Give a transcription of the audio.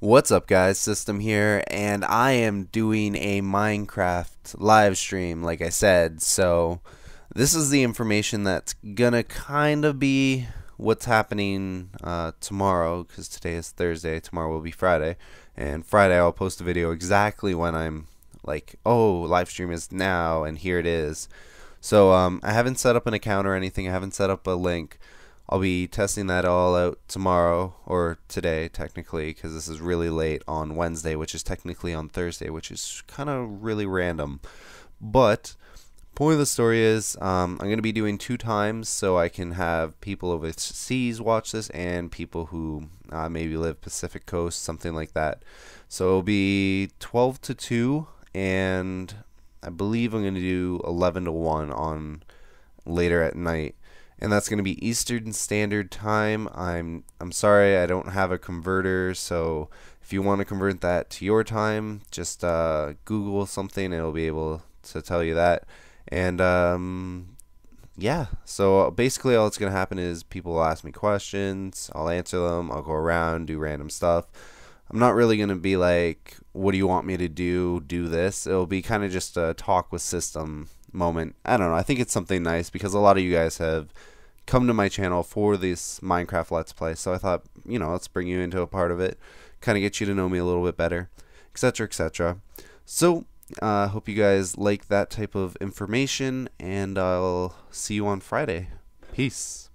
What's up guys, System here, and I am doing a Minecraft live stream, like I said, so this is the information that's gonna kind of be what's happening uh, tomorrow, because today is Thursday, tomorrow will be Friday, and Friday I'll post a video exactly when I'm like, oh, live stream is now, and here it is. So um, I haven't set up an account or anything, I haven't set up a link, I'll be testing that all out tomorrow or today, technically, because this is really late on Wednesday, which is technically on Thursday, which is kind of really random. But point of the story is um, I'm going to be doing two times so I can have people overseas watch this and people who uh, maybe live Pacific Coast, something like that. So it'll be 12 to 2, and I believe I'm going to do 11 to 1 on later at night and that's going to be Eastern Standard Time. I'm I'm sorry I don't have a converter, so if you want to convert that to your time, just uh, Google something. It'll be able to tell you that. And um, yeah, so basically all that's going to happen is people will ask me questions. I'll answer them. I'll go around, do random stuff. I'm not really going to be like, what do you want me to do? Do this. It'll be kind of just a talk with system moment. I don't know. I think it's something nice because a lot of you guys have come to my channel for this Minecraft Let's Play. So I thought, you know, let's bring you into a part of it, kind of get you to know me a little bit better, etc., etc. So I uh, hope you guys like that type of information, and I'll see you on Friday. Peace.